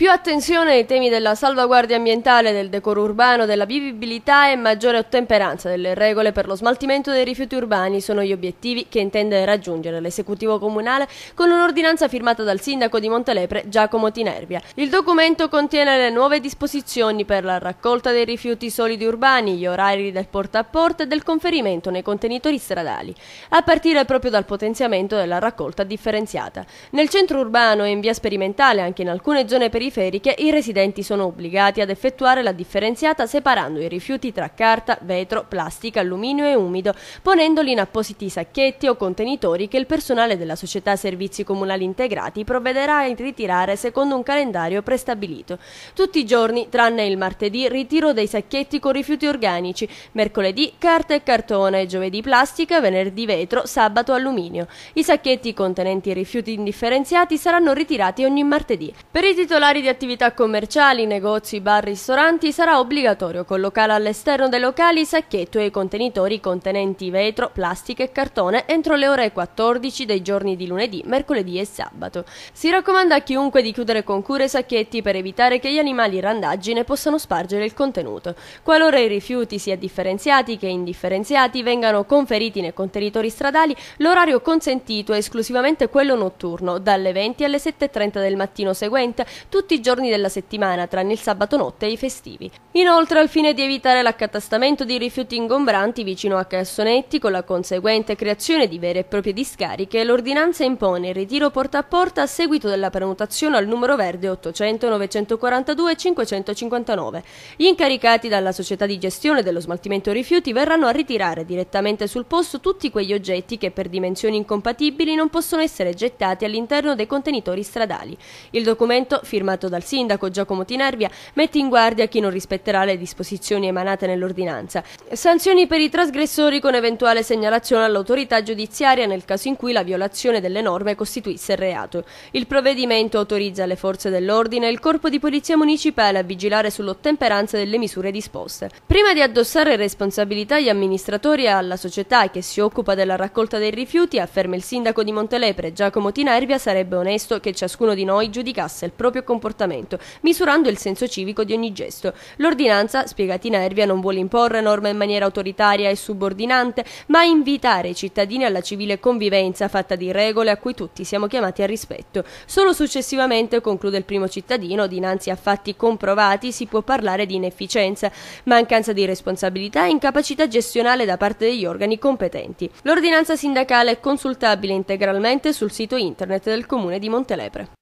Più attenzione ai temi della salvaguardia ambientale, del decoro urbano, della vivibilità e maggiore ottemperanza delle regole per lo smaltimento dei rifiuti urbani sono gli obiettivi che intende raggiungere l'esecutivo comunale con un'ordinanza firmata dal sindaco di Montelepre Giacomo Tinerbia. Il documento contiene le nuove disposizioni per la raccolta dei rifiuti solidi urbani, gli orari del porta a porta e del conferimento nei contenitori stradali, a partire proprio dal potenziamento della raccolta differenziata. Nel centro urbano e in via sperimentale, anche in alcune zone periferiche, periferiche i residenti sono obbligati ad effettuare la differenziata separando i rifiuti tra carta, vetro, plastica, alluminio e umido, ponendoli in appositi sacchetti o contenitori che il personale della società servizi comunali integrati provvederà a ritirare secondo un calendario prestabilito. Tutti i giorni, tranne il martedì, ritiro dei sacchetti con rifiuti organici, mercoledì carta e cartone, giovedì plastica, venerdì vetro, sabato alluminio. I sacchetti contenenti rifiuti indifferenziati saranno ritirati ogni martedì. Per i titolari locali di attività commerciali, negozi, bar, ristoranti sarà obbligatorio collocare all'esterno dei locali sacchetti e contenitori contenenti vetro, plastica e cartone entro le ore 14 dei giorni di lunedì, mercoledì e sabato. Si raccomanda a chiunque di chiudere con cura i sacchetti per evitare che gli animali randaggine possano spargere il contenuto. Qualora i rifiuti sia differenziati che indifferenziati vengano conferiti nei contenitori stradali, l'orario consentito è esclusivamente quello notturno, dalle 20 alle 7.30 del mattino seguente, tutti tutti i giorni della settimana, tranne il sabato notte e i festivi. Inoltre, al fine di evitare l'accatastamento di rifiuti ingombranti vicino a Cassonetti, con la conseguente creazione di vere e proprie discariche, l'ordinanza impone il ritiro porta a porta a seguito della prenotazione al numero verde 800 942 559. Gli incaricati dalla società di gestione dello smaltimento rifiuti verranno a ritirare direttamente sul posto tutti quegli oggetti che per dimensioni incompatibili non possono essere gettati all'interno dei contenitori stradali. Il documento firma firmato dal sindaco Giacomo Tinervia, mette in guardia chi non rispetterà le disposizioni emanate nell'ordinanza. Sanzioni per i trasgressori con eventuale segnalazione all'autorità giudiziaria nel caso in cui la violazione delle norme costituisse il reato. Il provvedimento autorizza le forze dell'ordine e il corpo di polizia municipale a vigilare sull'ottemperanza delle misure disposte. Prima di addossare responsabilità agli amministratori e alla società che si occupa della raccolta dei rifiuti, afferma il sindaco di Montelepre Giacomo Tinervia, sarebbe onesto che ciascuno di noi giudicasse il proprio comportamento comportamento, misurando il senso civico di ogni gesto. L'ordinanza, spiegatina Ervia, non vuole imporre norme in maniera autoritaria e subordinante, ma invitare i cittadini alla civile convivenza fatta di regole a cui tutti siamo chiamati a rispetto. Solo successivamente, conclude il primo cittadino, dinanzi a fatti comprovati si può parlare di inefficienza, mancanza di responsabilità e incapacità gestionale da parte degli organi competenti. L'ordinanza sindacale è consultabile integralmente sul sito internet del comune di Montelepre.